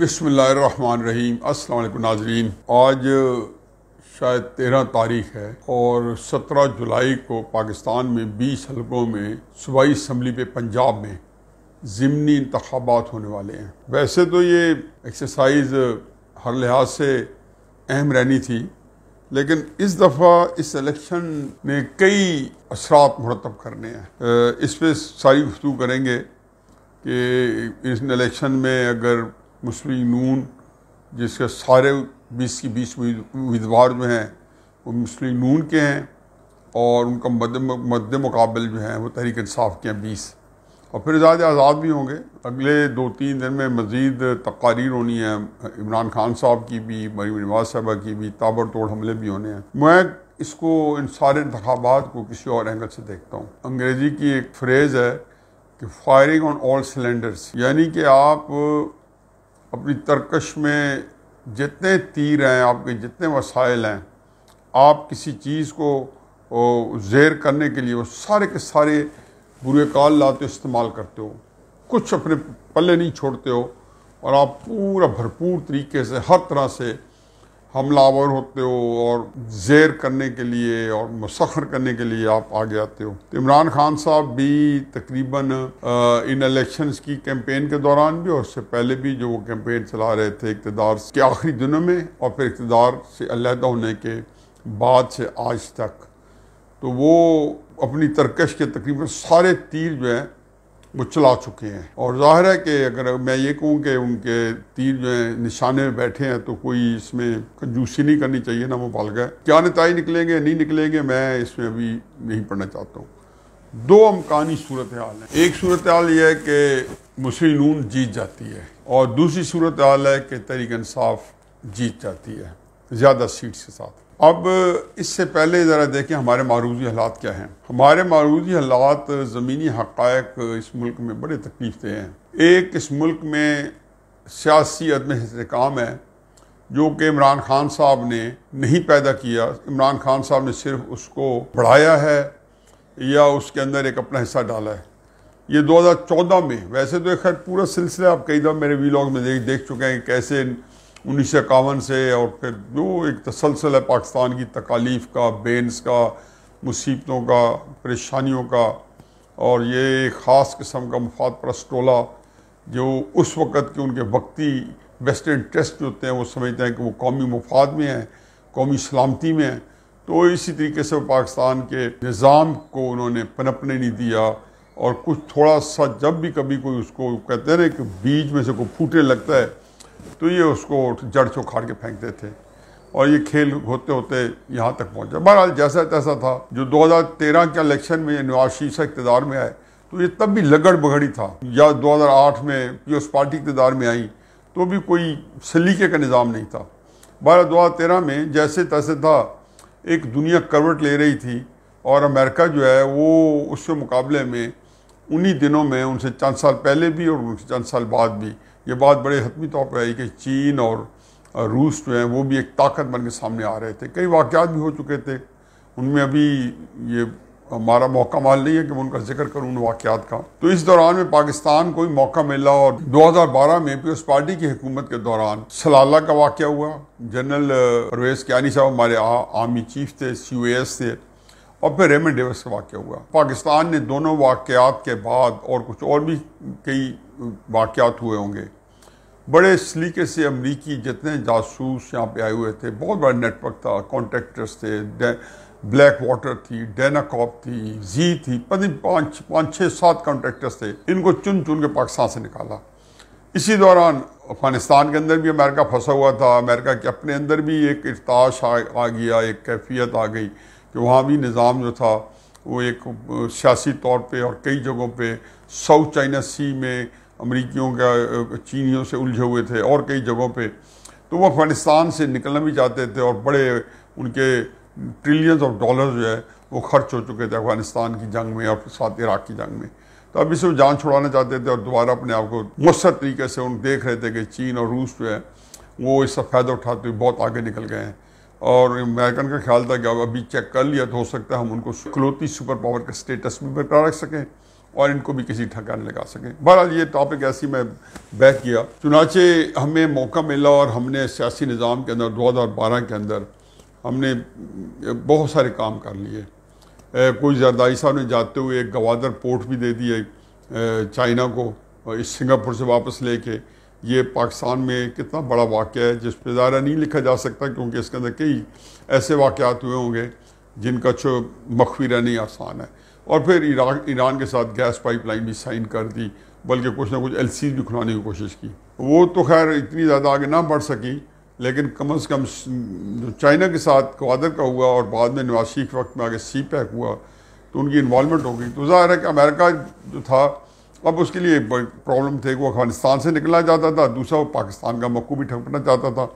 बिसमीम अल्लाम नाजरीन आज शायद तेरह तारीख है और सत्रह जुलाई को पाकिस्तान में बीस हलकों में सूबाई इसम्बली पे पंजाब में ज़िमनी इंतबात होने वाले हैं वैसे तो ये एक्सरसाइज हर लिहाज से अहम रहनी थी लेकिन इस दफ़ा इस इलेक्शन में कई असरात मरतब करने हैं इस पर सारी गुफ्तु करेंगे कि इस इलेक्शन में अगर मुस्लिम नून जिसके सारे बीस की बीस उम्मीदवार जो हैं वो मुस्लिम नून के हैं और उनका मद मुकाबल जो हैं वो तहरीक इंसाफ के हैं बीस और फिर ज़्यादा आज़ाद भी होंगे अगले दो तीन दिन में मज़ीद तकारीर होनी है इमरान खान साहब की भी मरीम नवाज साहबा की भी ताबड़तोड़ हमले भी होने हैं मैं इसको इन सारे इंतबात को किसी और एंगल से देखता हूँ अंग्रेज़ी की एक फ्रेज़ है कि फायरिंग ऑन ऑल सिलेंडर्स यानी कि आप अपनी तरकश में जितने तीर हैं आपके जितने वसाइल हैं आप किसी चीज़ को जेर करने के लिए वो सारे के सारे बुरे काल लाते इस्तेमाल करते हो कुछ अपने पल्ले नहीं छोड़ते हो और आप पूरा भरपूर तरीके से हर तरह से हमलावर होते हो और जेर करने के लिए और मसखर करने के लिए आप आगे आते हो तो इमरान खान साहब भी तकरीबन इन इलेक्शंस की कैंपेन के दौरान भी और उससे पहले भी जो वो कैंपेन चला रहे थे इकतदार के आखिरी दिनों में और फिर इकतदार से अलहदा होने के बाद से आज तक तो वो अपनी तरकश के तकरीबन सारे तीर जो हैं वो चला चुके हैं और जाहिर है कि अगर मैं ये कहूँ कि उनके तीर जो है निशाने में बैठे हैं तो कोई इसमें कंजूसी नहीं करनी चाहिए ना गए क्या नतज निकलेंगे नहीं निकलेंगे मैं इसमें अभी नहीं पढ़ना चाहता हूँ दो अमकानी सूरत हाल है एक सूरत हाल यह है कि मुस्लिम नून जीत जाती है और दूसरी सूरत हाल है कि तरीक इंसाफ जीत जाती है ज़्यादा सीट्स के साथ अब इससे पहले ज़रा देखें हमारे मारूजी हालात क्या हैं हमारे मारूजी हालात ज़मीनी हक़ इस मुल्क में बड़े तकलीफ दे हैं एक इस मुल्क में सियासी अदम इसकाम है जो कि इमरान खान साहब ने नहीं पैदा किया इमरान खान साहब ने सिर्फ उसको बढ़ाया है या उसके अंदर एक अपना हिस्सा डाला है ये 2014 में वैसे तो खैर पूरा सिलसिला आप कई दफ़ा मेरे वीलॉग में देख देख चुके हैं कैसे उन्नीस से और फिर जो एक तसलसल है पाकिस्तान की तकालीफ का बेंस का मुसीबतों का परेशानियों का और ये ख़ास किस्म का मफाद परस टोला जो उस वक़्त के उनके वक्ती बेस्ट इंटरेस्ट जो होते हैं वो समझते हैं कि वो कौमी मफाद में हैं कौमी सलामती में हैं तो इसी तरीके से पाकिस्तान के निज़ाम को उन्होंने पनपने नहीं दिया और कुछ थोड़ा सा जब भी कभी कोई उसको कहते हैं ना कि बीज में से कोई फूटे लगता है तो ये उसको जड़ से उखाड़ के फेंकते थे और ये खेल होते होते यहाँ तक पहुँचा बहरहाल जैसा तैसा था जो 2013 के इलेक्शन में नवाज शीशा इकतदार में आए तो ये तब भी लगड़ बगड़ी था या 2008 में पीएस पार्टी इकतदार में आई तो भी कोई सलीके का निज़ाम नहीं था बहरहाल दो तेरह में जैसे तैसे था एक दुनिया करवट ले रही थी और अमेरिका जो है वो उसके मुकाबले में उन्हीं दिनों में उनसे चंद साल पहले भी और उनसे चंद साल बाद भी ये बात बड़े हतमी तौर पर आई कि चीन और रूस जो हैं वो भी एक ताकत बन के सामने आ रहे थे कई वाक़ात भी हो चुके थे उनमें अभी ये हमारा मौका माल नहीं है कि मैं उनका जिक्र करूँ उन वाक़ात का तो इस दौरान में पाकिस्तान को भी मौका मिला और 2012 में पीपल्स पार्टी की हुकूमत के दौरान सलाला का वाक़ हुआ जनरल परवेज क्यानी साहब हमारे आर्मी चीफ थे सी थे और फिर रेमन डेविस का वाक़ हुआ पाकिस्तान ने दोनों वाक़ के बाद और कुछ और भी कई वाक़ हुए होंगे बड़े सलीके से अमरीकी जितने जासूस यहाँ पे आए हुए थे बहुत बड़ा नेटवर्क था कॉन्ट्रेक्टर्स थे ब्लैक वाटर थी डेनाकॉप थी जी थी पति पाँच पाँच छः सात कॉन्ट्रैक्टर्स थे इनको चुन चुन के पाकिस्तान से निकाला इसी दौरान अफगानिस्तान के अंदर भी अमेरिका फंसा हुआ था अमेरिका के अपने अंदर भी एक अरताश आ, आ गया एक कैफियत आ गई कि वहाँ भी निज़ाम जो था वो एक सियासी तौर पे और कई जगहों पे साउथ चाइना सी में अमरीकियों का चीनियों से उलझे हुए थे और कई जगहों पे तो वो अफगानिस्तान से निकलना भी चाहते थे और बड़े उनके ट्रिलियंस ऑफ डॉलर जो है वो खर्च हो चुके थे अफगानिस्तान की जंग में और साथ इराक की जंग में तो अब इसे वो जान छुड़ाना चाहते थे और दोबारा अपने आप को मौसर तरीके से उन देख रहे थे कि चीन और रूस जो है वो इसका फ़ायदा उठाते हुए बहुत आगे निकल गए हैं और अमेरिकन का ख्याल था कि अब अभी चेक कर लिया तो हो सकता है हम उनको इकलौती सुपर पावर का स्टेटस भी बरकरार रख सकें और इनको भी किसी ठिकाने लगा सकें बहरहाल ये टॉपिक ऐसी मैं बह किया चुनाचे हमें मौका मिला और हमने सियासी निज़ाम के अंदर 2012 के अंदर हमने बहुत सारे काम कर लिए कोई जरदारी साहब ने जाते हुए एक गवादर पोर्ट भी दे दिए चाइना को इस सिंगापुर से वापस लेके ये पाकिस्तान में कितना बड़ा वाक़ है जिस पर ज़्यादा नहीं लिखा जा सकता क्योंकि इसके अंदर कई ऐसे वाक़ात हुए होंगे जिनका छो मखफी रहनी आसान है और फिर ईरान ईरान के साथ गैस पाइपलाइन भी साइन कर दी बल्कि कुछ ना कुछ एल भी खुलाने की कोशिश की वो तो खैर इतनी ज़्यादा आगे ना बढ़ सकी लेकिन कम अज़ कम जो चाइना के साथ क्वादर का हुआ और बाद में नवाज के वक्त में आगे सी पैक e हुआ तो उनकी इन्वॉलमेंट हो गई तो ज़ाहिर है कि अमेरिका जो था अब उसके लिए प्रॉब्लम थे वो अफगानिस्तान से निकलना चाहता था दूसरा वो पाकिस्तान का मक्ू भी ठकना चाहता था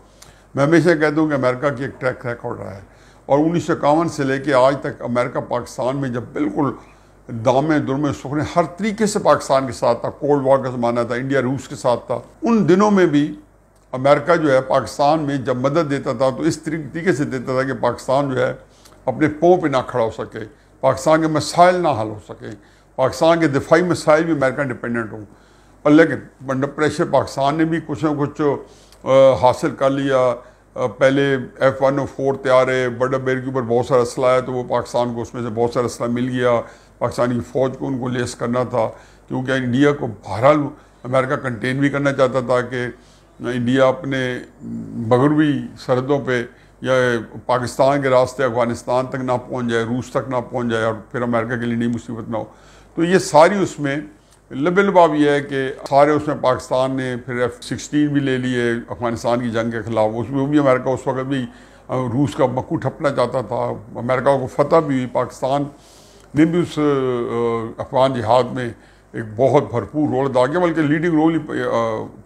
मैं हमेशा कहता हूँ कि अमेरिका की एक ट्रैक रिकॉर्ड रहा है और उन्नीस से लेकर आज तक अमेरिका पाकिस्तान में जब बिल्कुल दामे दुर्मे सुखने हर तरीके से पाकिस्तान के साथ था कोल्ड वॉर का ज़माना था इंडिया रूस के साथ था उन दिनों में भी अमेरिका जो है पाकिस्तान में जब मदद देता था तो इस तरीके से देता था कि पाकिस्तान जो है अपने पों पर ना खड़ा हो सके पाकिस्तान के मसाइल ना हल हो सकें पाकिस्तान के दिफाई मसाइल भी अमेरिका डिपेंडेंट हों और लेकिन अंडर प्रेशर पाकिस्तान ने भी कुछ ना कुछ हासिल कर लिया पहले एफ वन ओ फोर तैयार है बर्डर बेर के ऊपर बहुत सारा असला है तो वो पाकिस्तान को उसमें से बहुत सारा असला मिल गया पाकिस्तान की फ़ौज को उनको लेस करना था क्योंकि इंडिया को बहरहाल अमेरिका कंटेन भी करना चाहता था कि इंडिया अपने मगरबी सरहदों पर या पाकिस्तान के रास्ते अफगानिस्तान तक ना पहुंच जाए रूस तक ना पहुंच जाए और फिर अमेरिका के लिए नई मुसीबत ना हो तो ये सारी उसमें लबिल बाब यह है कि सारे उसमें पाकिस्तान ने फिर एफ सिक्सटीन भी ले लिए अफगानिस्तान की जंग के खिलाफ उसमें भी अमेरिका उस वक्त भी रूस का मक्कू ठपना चाहता था अमेरिका को फतह भी हुई पाकिस्तान ने भी उस अफगान जिहाद में एक बहुत भरपूर रोल अदा किया बल्कि लीडिंग रोल ही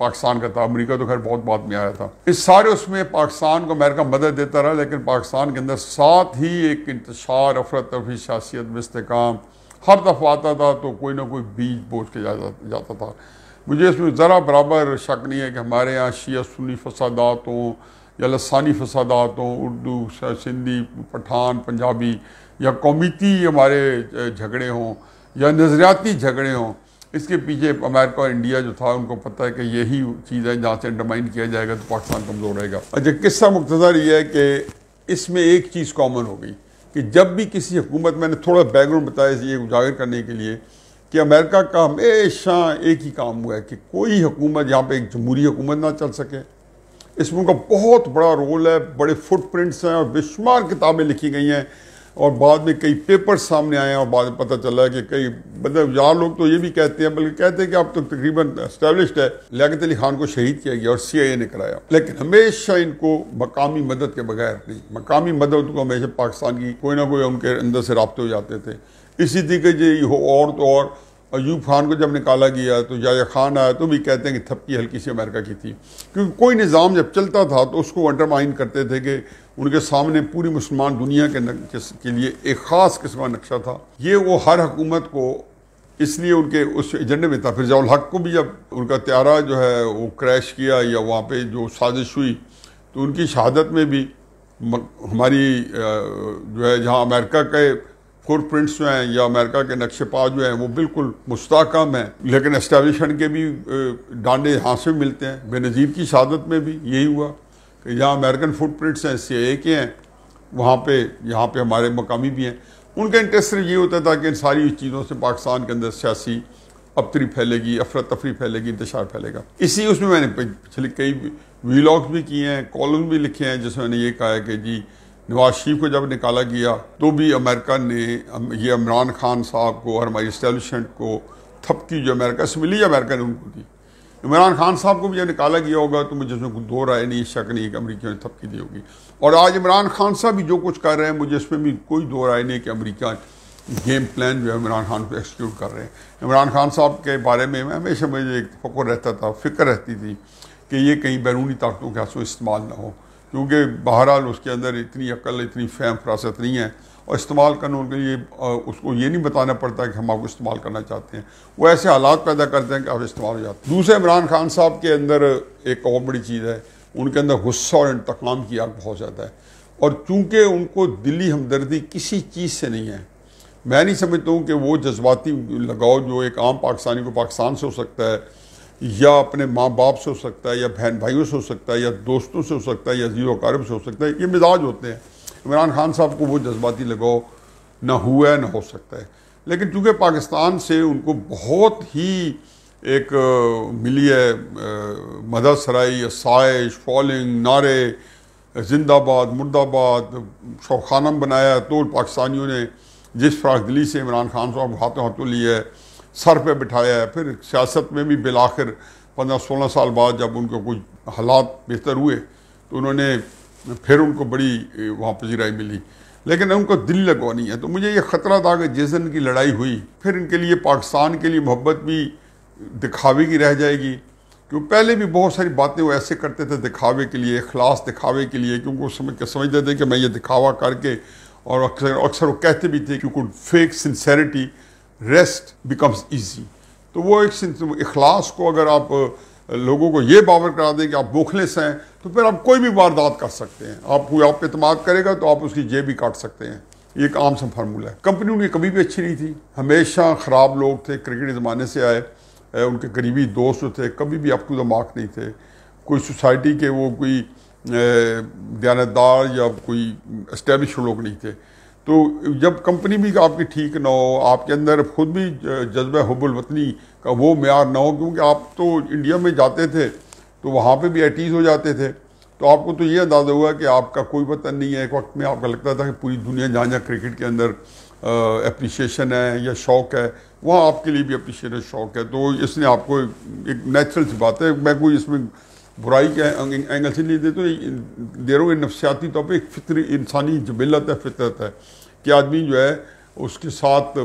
पाकिस्तान का था अमेरिका तो खैर बहुत बाद में आया था इस सारे उसमें पाकिस्तान को अमेरिका मदद देता रहा लेकिन पाकिस्तान के अंदर साथ ही एक इंतशार अफरा तफरी सियासियत में इसकाम हर दफ़ा आता था तो कोई ना कोई बीज बोझ के जाता जाता था मुझे इसमें ज़रा बराबर शक नहीं है कि हमारे यहाँ शिया सुनी फसादात हों या लसानी फसादात हों उर्दू सिंधी पठान पंजाबी या कौमीती हमारे झगड़े हों या नज़रियाती झगड़े हों इसके पीछे अमेरिका और इंडिया जो था उनको पता है कि यही चीज़ है जहाँ से अंडरमाइन किया जाएगा तो पाकिस्तान कमज़ोर रहेगा अच्छा किस्सा मुख्तर ये है कि इसमें एक चीज़ कॉमन हो गई कि जब भी किसी हुकूमत मैंने थोड़ा बैकग्राउंड बताया ये उजागर करने के लिए कि अमेरिका का हमेशा एक ही काम हुआ है कि कोई हुकूमत यहाँ पे एक जमहूरी हुकूमत ना चल सके इसमें उनका बहुत बड़ा रोल है बड़े फुटप्रिंट्स हैं और बेशुमार किताबें लिखी गई हैं और बाद में कई पेपर्स सामने आए और बाद में पता चला कि कई मतलब यार लोग तो ये भी कहते हैं बल्कि कहते हैं कि अब तो तकरीबन स्टैब्लिश्ड है लियात अली खान को शहीद किया गया और सी आई ए ने कराया लेकिन हमेशा इनको मकामी मदद के बगैर नहीं मकामी मदद को हमेशा पाकिस्तान की कोई ना कोई उनके अंदर से रबते हो जाते थे इसी तरीके से और तो और अयूब खान को जब निकाला गया तो जाया खान आया तो भी कहते हैं कि थपकी हल्की सी अमेरिका की थी क्योंकि कोई निज़ाम जब चलता था तो उसको अंडरमाइन करते थे कि उनके सामने पूरी मुसलमान दुनिया के के लिए एक ख़ास किस्म का नक्शा था ये वो हर हकूमत को इसलिए उनके उस एजेंडे में था फिर जौल हक को भी जब उनका त्यारा जो है वो क्रैश किया या वहाँ पे जो साजिश हुई तो उनकी शहादत में भी हमारी जो है जहाँ अमेरिका के फुट प्रिंट्स जो हैं या अमेरिका के नक्शे पा जो हैं वो बिल्कुल मुस्तकम हैं लेकिन एस्टेब्लिशमेंट के भी डांडे यहाँ से मिलते हैं बेनज़ीर की शहादत में भी यही हुआ जहाँ अमेरिकन फुटप्रिंट्स हैं सी ए के हैं वहाँ पे यहाँ पे हमारे मकामी भी हैं उनका इंटरेस्ट सिर्फ ये होता था कि इन सारी चीज़ों से पाकिस्तान के अंदर सियासी अबतरी फैलेगी अफरा तफरी फैलेगी इंतजार फैलेगा इसी उसमें मैंने पिछले कई वीलॉग्स भी किए हैं कॉलम भी लिखे हैं जिसमें मैंने ये कहा है कि जी नवाज शरीफ को जब निकाला गया तो भी अमेरिका ने ये इमरान खान साहब को और हमारी इस्टेबलिशमेंट को थपकी जो अमेरिका से मिली अमेरिका ने उनको दी इमरान खान साहब को भी जब निकाला गया होगा तो मुझे उसमें दो राय नहीं शक नहीं कि अमरीकियों ने थपकी दी होगी और आज इमरान खान साहब भी जो कुछ कर रहे हैं मुझे इसमें भी कोई दो राय नहीं कि अमरीका गेम प्लान जो है इमरान खान को एक्सिक्यूट कर रहे हैं इमरान खान साहब के बारे में हमेशा मुझे एक फकर रहता था फिक्र रहती थी कि ये कहीं बैरूनी ताकतों के हाथों इस्तेमाल ना हो क्योंकि बहरहाल उसके अंदर इतनी अकल इतनी फैम फरासत नहीं है और इस्तेमाल करना उनके लिए उसको ये नहीं बताना पड़ता कि हम आपको इस्तेमाल करना चाहते हैं वो ऐसे हालात पैदा करते हैं कि आप इस्तेमाल हो जाते हैं दूसरे इमरान खान साहब के अंदर एक और बड़ी चीज़ है उनके अंदर गुस्सा और इंतकाम की आग बहुत ज़्यादा है और चूँकि उनको दिल्ली हमदर्दी किसी चीज़ से नहीं है मैं नहीं समझता हूँ कि वो जज्बाती लगाव जो एक आम पाकिस्तानी को पाकिस्तान से हो सकता है या अपने माँ बाप से हो सकता है या बहन भाइयों से हो सकता है या दोस्तों से हो सकता है या जीरो कारब से हो सकता है ये मिजाज होते हैं इमरान खान साहब को वो जज्बाती लगाव ना हुआ है ना हो सकता है लेकिन चूँकि पाकिस्तान से उनको बहुत ही एक मिली है मदद सराई साइश फॉलिंग नारे जिंदाबाद मुर्दाबाद शौखानम बनाया तो पाकिस्तानियों ने जिस फ्राखदली से इमरान खान साहब हाथों हाथों लिए है सर पे बिठाया है फिर सियासत में भी बिलाखिर पंद्रह सोलह साल बाद जब उनके कुछ हालात बेहतर हुए तो उन्होंने फिर उनको बड़ी वहाँ पजीराई मिली लेकिन उनको दिल लगवानी है तो मुझे ये ख़तरा था कि जिस दिन की लड़ाई हुई फिर इनके लिए पाकिस्तान के लिए मोहब्बत भी दिखावे की रह जाएगी क्यों पहले भी बहुत सारी बातें वो ऐसे करते थे दिखावे के लिए अखलास दिखावे के लिए क्योंकि वो समझ समझते थे कि मैं ये दिखावा करके और अक्सर अक्सर वो कहते भी थे क्योंकि fake sincerity rest becomes easy तो वो एक अखलास को अगर आप लोगों को ये पावर करा दें कि आप मुखलिस हैं तो फिर आप कोई भी वारदात कर सकते हैं आप कोई आप इतमाद करेगा तो आप उसकी जेब भी काट सकते हैं ये एक आम सा फार्मूला है कंपनी उनकी कभी भी अच्छी नहीं थी हमेशा ख़राब लोग थे क्रिकेट ज़माने से आए उनके करीबी दोस्त थे कभी भी आपको दमाक नहीं थे कोई सोसाइटी के वो कोई दयानतदार या कोई इस्टेब्लिश लोग नहीं थे तो जब कंपनी भी आपकी ठीक ना हो आपके अंदर खुद भी जज्ब हब्बुल वतनी का वो मैार ना हो क्योंकि आप तो इंडिया में जाते थे तो वहाँ पे भी एटीज़ हो जाते थे तो आपको तो ये अंदाज़ा हुआ कि आपका कोई वतन नहीं है एक वक्त में आपका लगता था कि पूरी दुनिया जहाँ जहाँ क्रिकेट के अंदर अप्रिशिएशन है या शौक़ है वहाँ आपके लिए भी अप्रिशिएशन शौक़ है तो इसने आपको एक नेचुरल सी बात है मैं कोई इसमें बुराई के एंगल से नहीं देते तो दे रहा नफसियाती तौर पर एक फितरी इंसानी जबिलत है फितरत है कि आदमी जो है उसके साथ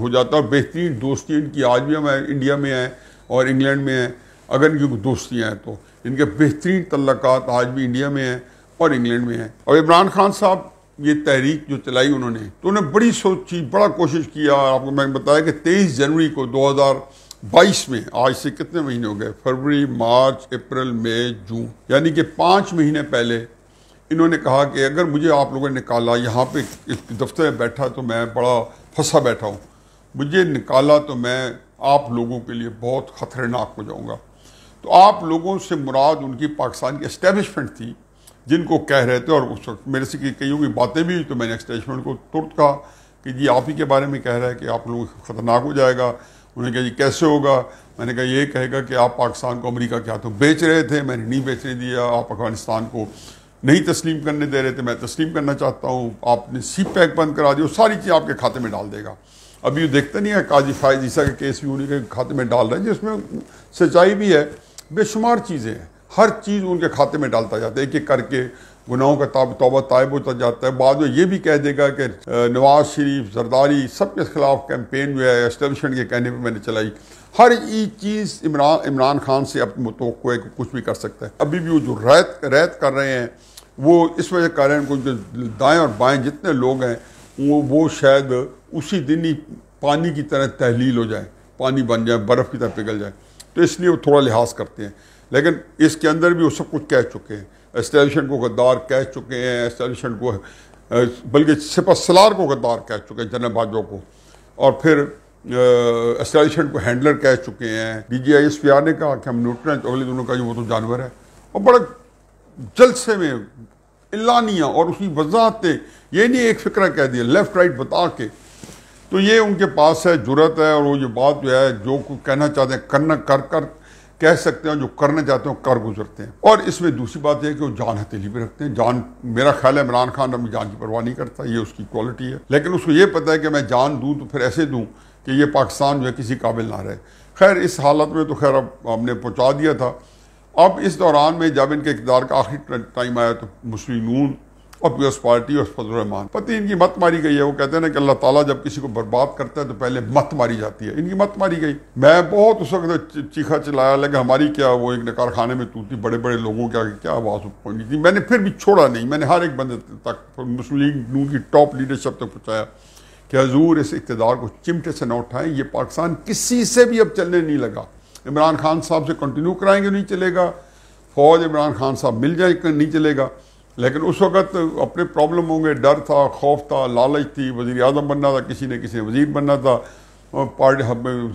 हो जाता है बेहतरीन दोस्ती इनकी आज भी हम इंडिया में हैं और इंग्लैंड में हैं अगर इनकी दोस्तियाँ हैं तो इनके बेहतरीन तल्लक आज भी इंडिया में हैं और इंग्लैंड में हैं और इमरान खान साहब ये तहरीक जो चलाई उन्होंने तो उन्होंने बड़ी सोची बड़ा कोशिश किया आपको मैंने बताया कि तेईस जनवरी को दो बाईस में आज से कितने महीने हो गए फरवरी मार्च अप्रैल मई जून यानी कि पाँच महीने पहले इन्होंने कहा कि अगर मुझे आप लोगों ने निकाला यहाँ पे इस दफ्तर में बैठा तो मैं बड़ा फंसा बैठा हूँ मुझे निकाला तो मैं आप लोगों के लिए बहुत खतरनाक हो जाऊँगा तो आप लोगों से मुराद उनकी पाकिस्तान की इस्टेबलिशमेंट थी जिनको कह रहे थे और उस वक्त मेरे से कईयों की बातें भी तो मैंने इस्टेबलिशमेंट को तुरंत कहा कि जी आप ही के बारे में कह रहा है कि आप लोगों को ख़तरनाक हो जाएगा उन्होंने कहा जी कैसे होगा मैंने कहा ये कहेगा कि आप पाकिस्तान को अमरीका क्या तो बेच रहे थे मैंने नहीं बेचने दिया आप अफगानिस्तान को नहीं तस्लीम करने दे रहे थे मैं तस्लीम करना चाहता हूँ आपने सी पैक बंद करा दिया सारी चीज़ आपके खाते में डाल देगा अभी ये देखते नहीं है काजी फायद ईसा के केस भी उन्हीं के खाते में डाल रहे हैं जिसमें सच्चाई भी है बेशुमार चीज़ें हैं हर चीज़ उनके खाते में डालता जाता है एक एक करके गुनाहों का ताब तोबा तायब होता जाता है बाद में ये भी कह देगा कि नवाज़ शरीफ जरदारी सब के खिलाफ कैंपेन जो है एस्टेब्लिशमेंट के कहने पर मैंने चलाई हर एक चीज़ इमरान इमरान खान से अब तो कोई कुछ भी कर सकता है अभी भी वो जो रैत रैत कर रहे हैं वो इस वजह कर रहे हैं उनको जो दाएँ और बाएँ जितने लोग हैं वो वो शायद उसी दिन ही पानी की तरह तहलील हो जाए पानी बन जाए बर्फ़ की तरह पिघल जाए तो इसलिए वो थोड़ा लिहाज करते हैं लेकिन इसके अंदर भी वो सब कुछ कह चुके हैं एस्टेब्लिशमेंट को गद्दार कह चुके हैं एस्टेब्लिशमेंट को बल्कि सिपा सलार को गद्दार कह चुके हैं जनरल बाजवा को और फिर एस्टेब्लिशमेंट को हैंडलर कह चुके हैं D G I S P R ने कहा कि हम न्यूट्रल तो तो दोनों का वो तो जानवर है और बड़ा जलसे में इलानिया और उसकी वजाहत ये नहीं एक फिक्र कह दिया लेफ्ट राइट बता के तो ये उनके पास है जरूरत है और वो ये बात जो है जो कुछ कहना चाहते हैं करना कर कर कह सकते हैं जो करना चाहते हैं कर गुजरते हैं और इसमें दूसरी बात यह कि वो जान हथेली पर रखते हैं जान मेरा ख्याल है इमरान खान अभी जान की परवाह नहीं करता ये उसकी क्वालिटी है लेकिन उसको ये पता है कि मैं जान दूँ तो फिर ऐसे दूँ कि ये पाकिस्तान जो है किसी काबिल ना रहे खैर इस हालत में तो खैर अब हमने पहुँचा दिया था अब इस दौरान में जब इनके इकदार का आखिरी टाइम आया तो मुस्लिम नून और पीएस पार्टी और फजलरहमान पति इनकी मत मारी गई है वो कहते हैं ना कि अल्लाह ताला जब किसी को बर्बाद करता है तो पहले मत मारी जाती है इनकी मत मारी गई मैं बहुत उस वक्त चीखा चिल्लाया लेकिन हमारी क्या वो एक कारखाने में टूटी बड़े बड़े लोगों के आगे क्या आवाज़ पहुंची थी मैंने फिर भी छोड़ा नहीं मैंने हर एक बंदे तक मुस्लिम नून की टॉप लीडरशिप तक पहुँचाया कि हजूर इस इकतदार को चिमटे से न उठाएं ये पाकिस्तान किसी से भी अब चलने नहीं लगा इमरान खान साहब से कंटिन्यू कराएंगे नहीं चलेगा फौज इमरान खान साहब मिल जाए नहीं चलेगा लेकिन उस वक्त अपने प्रॉब्लम होंगे डर था खौफ था लालच थी वजीर अजम बनना था किसी ने किसी ने वजीर बनना था पार्टी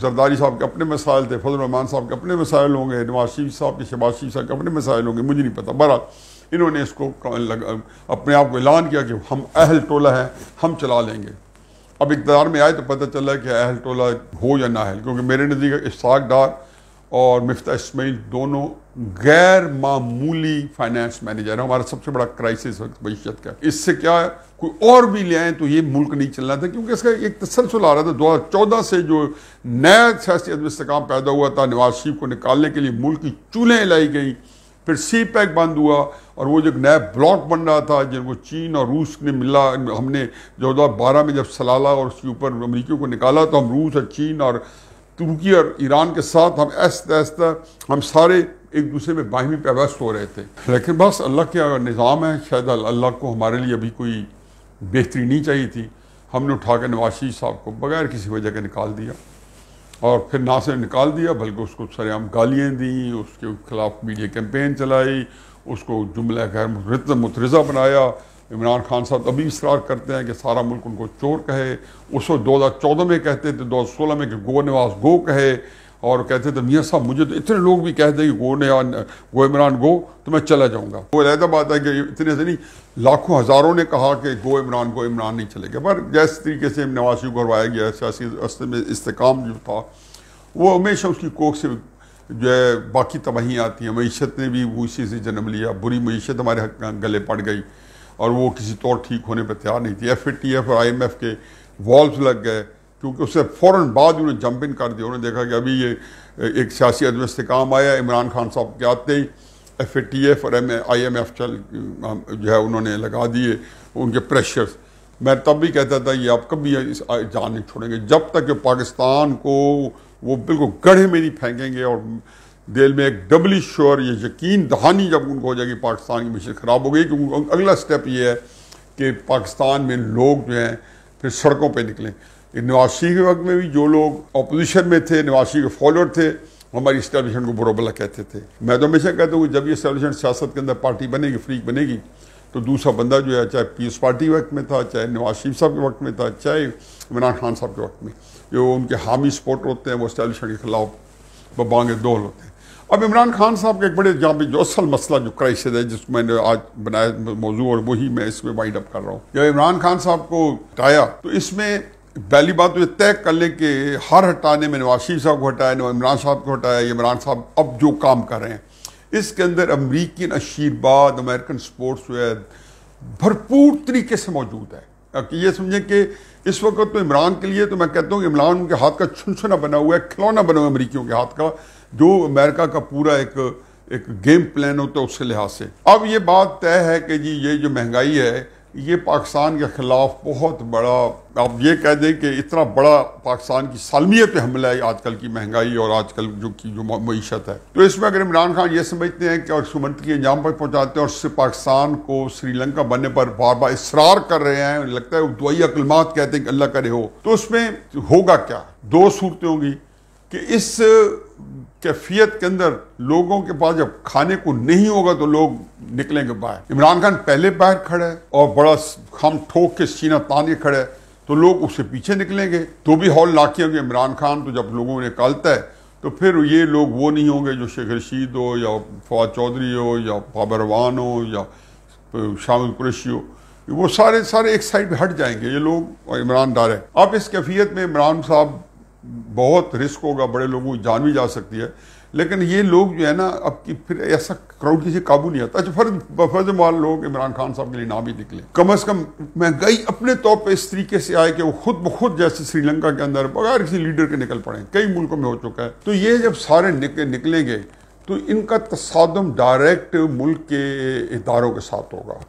सरदारी साहब के अपने मसाइल थे फजल रहमान साहब के अपने मसाइल होंगे नवाज शरीफ साहब के शहबाज शरीफ साहब के अपने मसाइल होंगे मुझे नहीं पता बहरहाल इन्होंने इसको अपने आप को ऐलान किया कि हम अहल टोला हैं हम चला लेंगे अब इकतदार में आए तो पता चला कि अहल टोला हो या ना अहल क्योंकि मेरे नज़दीक इसाक डार और मफ्ता इसमाइल दोनों गैर मामूली फाइनेंस मैनेजर है हमारा सबसे बड़ा क्राइसिस वक्त मीशत का इससे क्या है कोई और भी ले आए तो ये मुल्क नहीं चलना था क्योंकि इसका एक तसलसल आ रहा था दो हज़ार चौदह से जो नया सियासी अदम इसकाम पैदा हुआ था नवाज शरीफ को निकालने के लिए मुल्क की चूल्हें लाई गई फिर सी पैक बंद हुआ और वो जो नया ब्लॉक बन रहा था जिनको चीन और रूस ने मिला हमने दो हज़ार बारह में जब सलाला और उसके ऊपर अमरीकियों को निकाला तो हम रूस और चीन और तुर्की और ईरान के साथ हम ऐसा ऐसा हम सारे एक दूसरे में बाहमी पैवस्त हो रहे थे लेकिन बस अल्लाह अगर निज़ाम है शायद अल्लाह को हमारे लिए अभी कोई बेहतरी नहीं चाहिए थी हमने उठा कर नवाज साहब को बगैर किसी वजह के निकाल दिया और फिर ना से निकाल दिया बल्कि उसको सरेआम गालियाँ दी उसके खिलाफ मीडिया कैंपेन चलाई उसको जुमला खैर मुतरज़ा बनाया इमरान खान साहब अभी इसरार करते हैं कि सारा मुल्क उनको चोर कहे उसको दो हज़ार चौदह में कहते थे दो हज़ार सोलह में कि गो नवाज गो कहे और कहते थे मियाँ साहब मुझे तो इतने लोग भी कहते कि गो नया गो इमरान गो तो मैं चला जाऊँगा वो रहता बात है कि इतने से नहीं लाखों हज़ारों ने कहा कि गो इमरान गो इमरान नहीं चले गए पर जैस तरीके से नवासी शरीफ करवाया गया सियासी रस्ते में इस्तेकाम जो था वो हमेशा उसकी कोख से जो है बाकी तबाही आती हैं मीशत ने भी वो इसी से जन्म लिया बुरी मीशत हमारे हक गले पड़ गई और वो किसी तौर ठीक होने पर तैयार नहीं थी एफ ए टी एफ और आई एम एफ के वॉल्व लग गए क्योंकि उससे फ़ौर बाद उन्होंने जंप इन कर दिया उन्होंने देखा कि अभी ये एक सियासी अदम काम आया इमरान खान साहब के आते ही एफ ए टी एफ और एम आई एम एफ चल जो है उन्होंने लगा दिए उनके प्रेशर्स मैं तब भी कहता था ये आप कभी इस जान नहीं छोड़ेंगे जब तक कि पाकिस्तान को वो बिल्कुल गढ़े में नहीं फेंकेंगे और दिल में एक डबली श्योर ये यकीन दहानी जब उनको हो जाएगी पाकिस्तान की मिशन ख़राब हो गई क्योंकि अगला स्टेप ये है कि पाकिस्तान में लोग जो हैं फिर सड़कों पर निकलें नवासी के वक्त में भी जो लोग अपोजिशन में थे नवासी के फॉलोअर थे हमारी इस्टेब्लिशमेंट को बुरोबला कहते थे मैं तो हमेशा कहता हूँ जब ये इस्टेब्लिशमेंट सियासत के अंदर पार्टी बनेगी फ्रीक बनेगी तो दूसरा बंदा जो है चाहे पीस पार्टी के वक्त में था चाहे नवाज शरीफ साहब के वक्त में था चाहे इमरान खान साहब के वक्त में जो उनके हामी सपोर्ट होते हैं वो इस्टेब्लिशमेंट के खिलाफ बबांग दोल होते हैं अब इमरान खान साहब का एक बड़े जहाँ पर जो असल मसला जो क्राइसिस है जिसको मैंने आज बनाया मौजूद और वही मैं इसमें वाइंड अप कर रहा हूँ जब इमरान खान साहब को टाया तो इसमें पहली बात तो ये तय कर ले कि हर हटाने में नवाज शरीफ साहब को हटाया नवाज इमरान साहब को हटाया इमरान साहब अब जो काम कर रहे हैं इसके अंदर अमरीकी आशीर्वाद अमेरिकन स्पोर्ट्स वेयर भरपूर तरीके से मौजूद है कि ये समझें कि इस वक्त तो इमरान के लिए तो मैं कहता हूँ इमरान उनके हाथ का छुनछुना बना हुआ है खिलौना बना हुआ है अमरीकियों के हाथ का जो अमेरिका का पूरा एक एक गेम प्लान होता है उसके लिहाज से अब ये बात तय है कि जी ये जो महंगाई है ये पाकिस्तान के ख़िलाफ़ बहुत बड़ा आप ये कह दें कि इतना बड़ा पाकिस्तान की सालमियत पे हमला है आजकल की महंगाई और आजकल जो की जो मीशत है तो इसमें अगर इमरान खान ये समझते हैं कि और इसको अंजाम पर पहुँचाते हैं और उससे पाकिस्तान को श्रीलंका बनने पर बार बार इसरार कर रहे हैं लगता है दुआई अकलमात कहते हैं कि अल्लाह करे हो तो उसमें होगा क्या दो सूरतें होंगी कि इस कैफियत के अंदर लोगों के पास जब खाने को नहीं होगा तो लोग निकलेंगे बाहर इमरान खान पहले बाहर खड़ा है और बड़ा हम ठोक के सीना ताने खड़ा है तो लोग उससे पीछे निकलेंगे तो भी हॉल लाके होंगे इमरान खान तो जब लोगों ने निकालता है तो फिर ये लोग वो नहीं होंगे जो शेख रशीद हो या फवाद चौधरी हो या बाबरवान हो या शामिल कुरेशी हो वो सारे सारे एक साइड हट जाएंगे ये लोग और इमरान डार है अब इस कैफियत में इमरान साहब बहुत रिस्क होगा बड़े लोगों की जान भी जा सकती है लेकिन ये लोग जो है ना अब की फिर ऐसा क्राउड किसी काबू नहीं आता अच्छा फर्ज फर्ज मान लोग इमरान खान साहब के लिए ना भी निकले कम अज़ कम महंगाई अपने तौर पे इस तरीके से आए कि वो खुद ब खुद जैसे श्रीलंका के अंदर बगैर किसी लीडर के निकल पड़े कई मुल्कों में हो चुका है तो ये जब सारे निक, निकलेंगे तो इनका तसादम डायरेक्ट मुल्क के इदारों के साथ होगा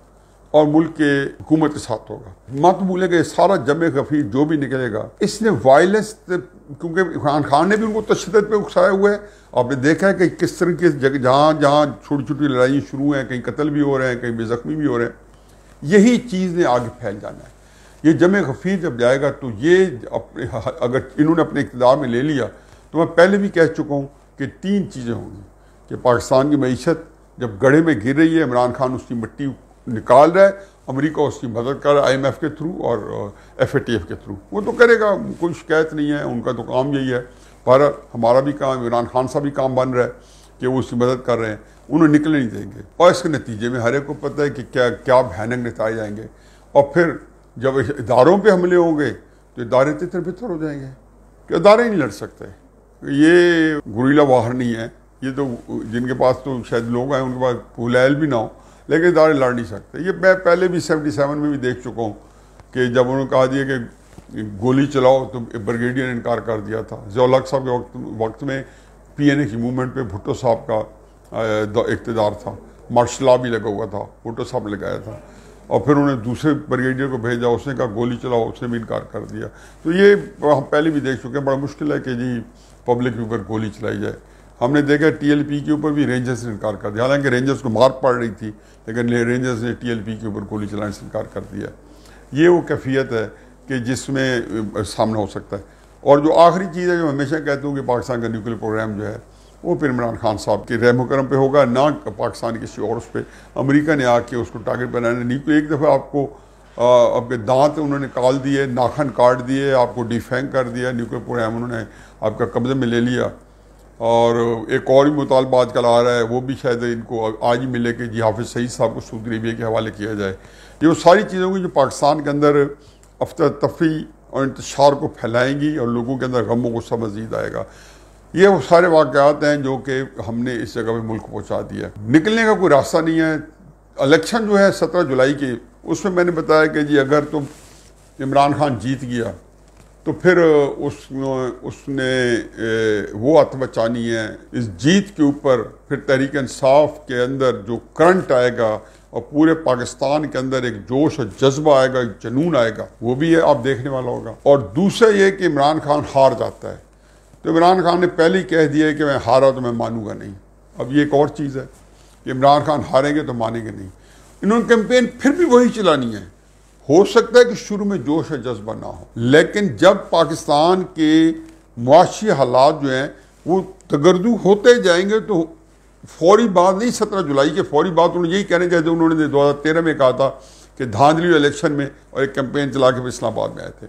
और मुल्क के हुकूमत के साथ होगा मत भूलेंगे सारा जमे गफी जो भी निकलेगा इसने वायलेंस क्योंकि इमरान खान ने भी उनको तशद पर उकसाया हुआ है आपने देखा है कि किस तरह की जगह जहाँ जहाँ छोटी छोटी लड़ाइयाँ शुरू हैं कहीं कत्ल भी हो रहे हैं कहीं बेजख्मी भी हो रहे हैं यही चीज़ ने आगे फैल जाना है ये जम गफीर जब जाएगा तो ये अपने अगर इन्होंने अपने इकतदार में ले लिया तो मैं पहले भी कह चुका हूँ कि तीन चीज़ें होंगी कि पाकिस्तान की मीशत जब गढ़े में गिर रही है इमरान खान उसकी मिट्टी निकाल रहा है अमेरिका उसकी मदद कर आईएमएफ के थ्रू और एफएटीएफ के थ्रू वो तो करेगा कोई शिकायत नहीं है उनका तो काम यही है पर हमारा भी काम इमरान खान साहब भी काम बन रहा है कि वो उसकी मदद कर रहे हैं उन्हें निकलने नहीं देंगे और इसके नतीजे में हर एक को पता है कि क्या क्या भयानक नेताए जाएंगे और फिर जब इदारों पर हमले होंगे तो इदारे तितर तो बितर हो जाएंगे कि इदारे नहीं लड़ सकते ये गुरीला वाहर नहीं है ये तो जिनके पास तो शायद लोग आए उनके पास पुलैल भी ना हो लेकिन इदारे लड़ नहीं सकते ये मैं पहले भी सेवेंटी सेवन में भी देख चुका हूँ कि जब उन्होंने कहा दिया कि गोली चलाओ तो ब्रिगेडियर ने इनकार कर दिया था जौलक साहब के वक्त वक्त में ए की मूवमेंट पर भुट्टो साहब का इकतदार था मार्शला भी लगा हुआ था भुट्टो साहब लगाया था और फिर उन्होंने दूसरे ब्रिगेडियर को भेजा उसने कहा गोली चलाओ उसने भी इनकार कर दिया तो ये हम पहले भी देख चुके हैं बड़ा मुश्किल है कि जी पब्लिक के ऊपर गोली चलाई जाए हमने देखा टीएलपी के ऊपर भी रेंजर्स ने इनकार कर दिया हालांकि रेंजर्स को मार पड़ रही थी लेकिन रेंजर्स ने टीएलपी के ऊपर गोली चलाने से इनकार कर दिया ये वो कैफियत है कि जिसमें सामना हो सकता है और जो आखिरी चीज़ है जो हमेशा कहता हूँ कि पाकिस्तान का न्यूक्लियर प्रोग्राम जो है वो फिर इमरान खान साहब के रहमोक्रम पर होगा ना पाकिस्तान के और उस पर अमरीका ने आके उसको टारगेट बनाने नहीं एक दफ़ा आपको आपके दांत उन्होंने काल दिए नाखन काट दिए आपको डिफेंग कर दिया न्यूक्लियर प्रोग्राम उन्होंने आपका कब्जे में ले लिया और एक और भी मुतालबा आजकल आ रहा है वो भी शायद इनको आज ही मिले कि जी हाफिज़ सईद साहब को सऊदी अरेबिया के हवाले किया जाए ये वो सारी चीज़ों की जो पाकिस्तान के अंदर अफतर तफरी और इंतशार को फैलाएंगी और लोगों के अंदर गमों को समझीद आएगा ये वो सारे वाक़ात हैं जो कि हमने इस जगह पर मुल्क पहुँचा दिया निकलने का कोई रास्ता नहीं है इलेक्शन जो है सत्रह जुलाई के उसमें मैंने बताया कि जी अगर तुम इमरान खान जीत गया तो फिर उस उसने वो हथ बचानी है इस जीत के ऊपर फिर तहरीक इंसाफ के अंदर जो करंट आएगा और पूरे पाकिस्तान के अंदर एक जोश और जज्बा आएगा एक जनून आएगा वो भी है आप देखने वाला होगा और दूसरा ये कि इमरान खान हार जाता है तो इमरान खान ने पहले ही कह दिया है कि मैं हारा तो मैं मानूंगा नहीं अब ये एक और चीज़ है कि इमरान खान हारेंगे तो मानेंगे नहीं इन्होंने कैंपेन फिर भी वही चलानी है हो सकता है कि शुरू में जोश और जज्बा ना हो लेकिन जब पाकिस्तान के मुआशी हालात जो हैं वो तगर्दू होते जाएंगे तो फौरी बात नहीं सत्रह जुलाई के फौरी बात उन्होंने यही कहना चाहिए उन्होंने दो हज़ार तेरह में कहा था कि धांधली इलेक्शन में और एक कैंपेन चला के इस्लामाबाद में आए थे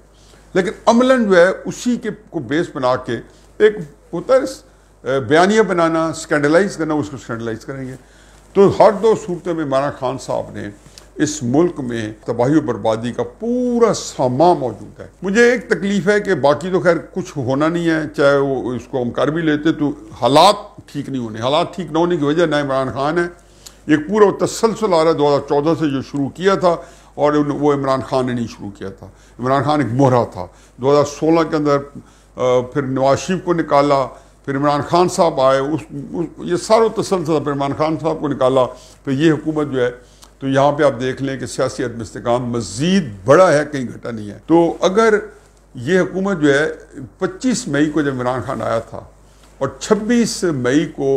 लेकिन अमलन जो है उसी के को बेस बना के एक उतर बयानिया बनाना स्कैंडलाइज करना उसको स्कैंडलाइज करेंगे तो हर दो सूरतों में इमरान खान साहब ने इस मुल्क में तबाही बर्बादी का पूरा सामा मौजूद है मुझे एक तकलीफ है कि बाकी तो खैर कुछ होना नहीं है चाहे वो इसको हम कर भी लेते तो हालात ठीक नहीं होने हालात ठीक ना होने की वजह ना इमरान खान है एक पूरा तसलसल आ रहा है दो हज़ार चौदह से जो शुरू किया था और वो इमरान खान ने नहीं शुरू किया था इमरान खान एक मोहरा था 2016 के अंदर फिर नवाज शरीफ को निकाला फिर इमरान खान साहब आए उस, उस ये सारा तसलसल फिर इमरान खान साहब को निकाला फिर ये हुकूमत जो है तो यहाँ पे आप देख लें कि सियासी अदम इसकाम मजीद बड़ा है कहीं घटा नहीं है तो अगर ये हुकूमत जो है पच्चीस मई को जब इमरान खान आया था और छब्बीस मई को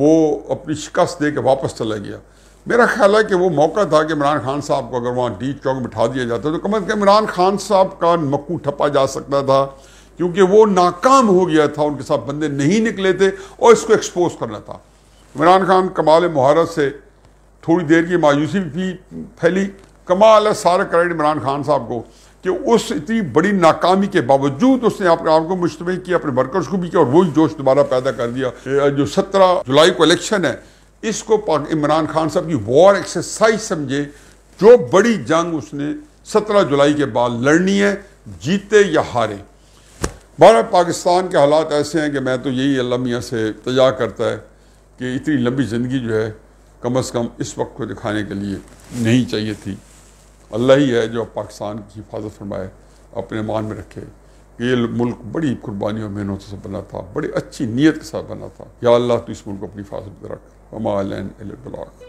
वो अपनी शिकस्त दे के वापस चला गया मेरा ख्याल है कि वो मौका था कि इमरान खान साहब को अगर वहाँ डी चौक बिठा दिया जाता तो कम अज़ कम इमरान खान साहब का मक्ू ठपा जा सकता था क्योंकि वो नाकाम हो गया था उनके साथ बंदे नहीं निकले थे और इसको एक्सपोज करना था इमरान खान कमाल महारत से थोड़ी देर की मायूसी भी फैली कमाल है सारा क्रेडिट इमरान खान साहब को कि उस इतनी बड़ी नाकामी के बावजूद उसने अपने आप को मुश्तम किया अपने वर्कर्स को भी किया और वही जोश दोबारा पैदा कर दिया जो सत्रह जुलाई को इलेक्शन है इसको इमरान खान साहब की वॉर एक्सरसाइज समझे जो बड़ी जंग उसने सत्रह जुलाई के बाद लड़नी है जीते या हारे भारत पाकिस्तान के हालात ऐसे हैं कि मैं तो यही अल्लाह मियाँ से तजा करता है कि इतनी लंबी ज़िंदगी जो है कम अज़ कम इस वक्त को दिखाने के लिए नहीं चाहिए थी अल्लाह ही है जो पाकिस्तान की हिफाजत फरमाए अपने मान में रखे ये मुल्क बड़ी और मेहनत से बना था बड़ी अच्छी नीयत के साथ बना था या अल्लाह तो इस मुल्क को अपनी हिफाजत रख हमाल